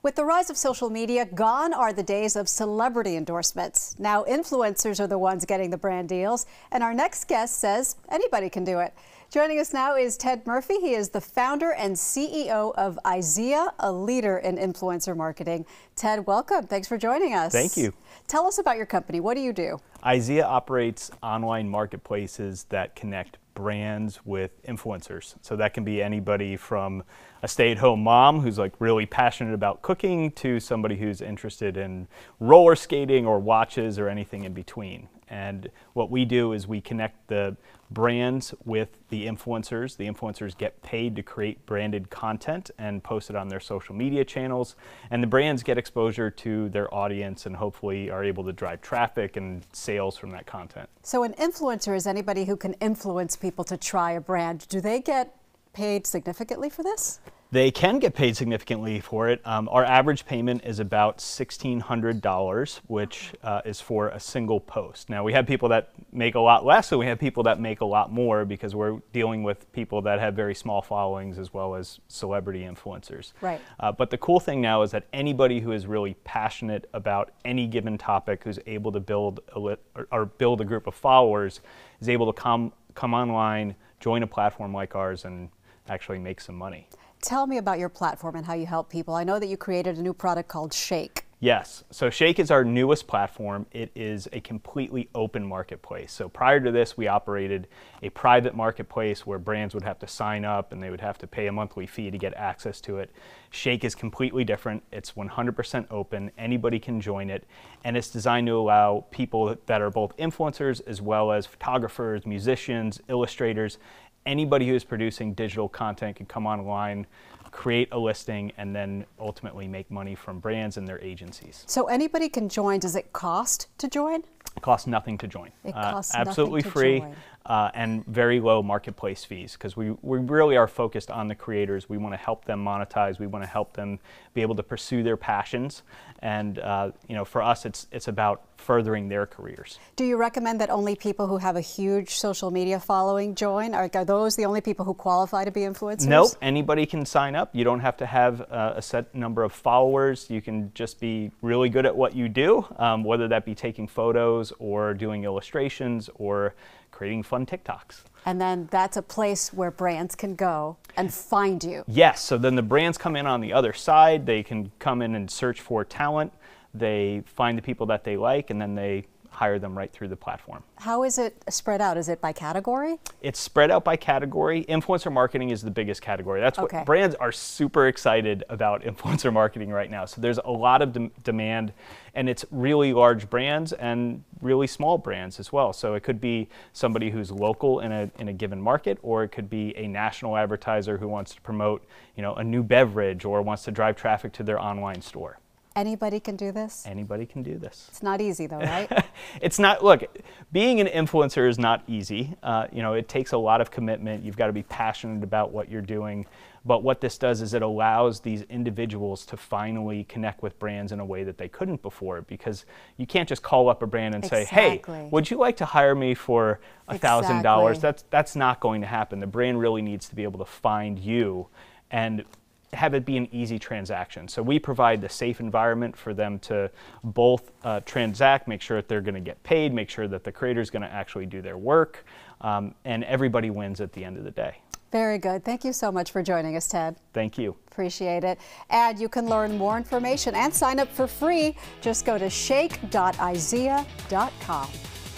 With the rise of social media, gone are the days of celebrity endorsements. Now influencers are the ones getting the brand deals, and our next guest says anybody can do it. Joining us now is Ted Murphy. He is the founder and CEO of IZEA, a leader in influencer marketing. Ted, welcome. Thanks for joining us. Thank you. Tell us about your company. What do you do? ISEA operates online marketplaces that connect brands with influencers. So that can be anybody from a stay-at-home mom who's like really passionate about cooking to somebody who's interested in roller skating or watches or anything in between. And what we do is we connect the brands with the influencers. The influencers get paid to create branded content and post it on their social media channels. And the brands get exposure to their audience and hopefully are able to drive traffic and sales from that content. So, an influencer is anybody who can influence people to try a brand. Do they get paid significantly for this? They can get paid significantly for it. Um, our average payment is about $1,600, which uh, is for a single post. Now, we have people that make a lot less, and we have people that make a lot more because we're dealing with people that have very small followings as well as celebrity influencers. Right. Uh, but the cool thing now is that anybody who is really passionate about any given topic who's able to build a or build a group of followers is able to come, come online, join a platform like ours, and actually make some money. Tell me about your platform and how you help people. I know that you created a new product called Shake. Yes. So Shake is our newest platform. It is a completely open marketplace. So prior to this, we operated a private marketplace where brands would have to sign up and they would have to pay a monthly fee to get access to it. Shake is completely different. It's 100% open. Anybody can join it. And it's designed to allow people that are both influencers as well as photographers, musicians, illustrators, anybody who's producing digital content can come online, create a listing, and then ultimately make money from brands and their agencies. So anybody can join. Does it cost to join? It costs nothing to join. It uh, costs uh, absolutely free uh, and very low marketplace fees because we, we really are focused on the creators. We want to help them monetize. We want to help them be able to pursue their passions. And uh, you know, for us, it's it's about furthering their careers. Do you recommend that only people who have a huge social media following join? are those the only people who qualify to be influencers? Nope. Anybody can sign up. You don't have to have uh, a set number of followers. You can just be really good at what you do, um, whether that be taking photos or doing illustrations or creating fun TikToks. And then that's a place where brands can go and find you. Yes. So then the brands come in on the other side. They can come in and search for talent. They find the people that they like, and then they hire them right through the platform. How is it spread out? Is it by category? It's spread out by category. Influencer marketing is the biggest category. That's okay. what brands are super excited about influencer marketing right now. So there's a lot of de demand, and it's really large brands and really small brands as well. So it could be somebody who's local in a, in a given market, or it could be a national advertiser who wants to promote you know, a new beverage or wants to drive traffic to their online store. Anybody can do this? Anybody can do this. It's not easy though, right? it's not, look, being an influencer is not easy. Uh, you know, it takes a lot of commitment. You've got to be passionate about what you're doing. But what this does is it allows these individuals to finally connect with brands in a way that they couldn't before because you can't just call up a brand and exactly. say, hey, would you like to hire me for $1,000? That's, that's not going to happen. The brand really needs to be able to find you and have it be an easy transaction. So we provide the safe environment for them to both uh, transact, make sure that they're going to get paid, make sure that the creator is going to actually do their work, um, and everybody wins at the end of the day. Very good. Thank you so much for joining us, Ted. Thank you. Appreciate it. And you can learn more information and sign up for free. Just go to shake.isaiah.com.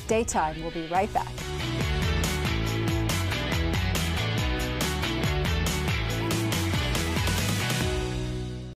Daytime. We'll be right back.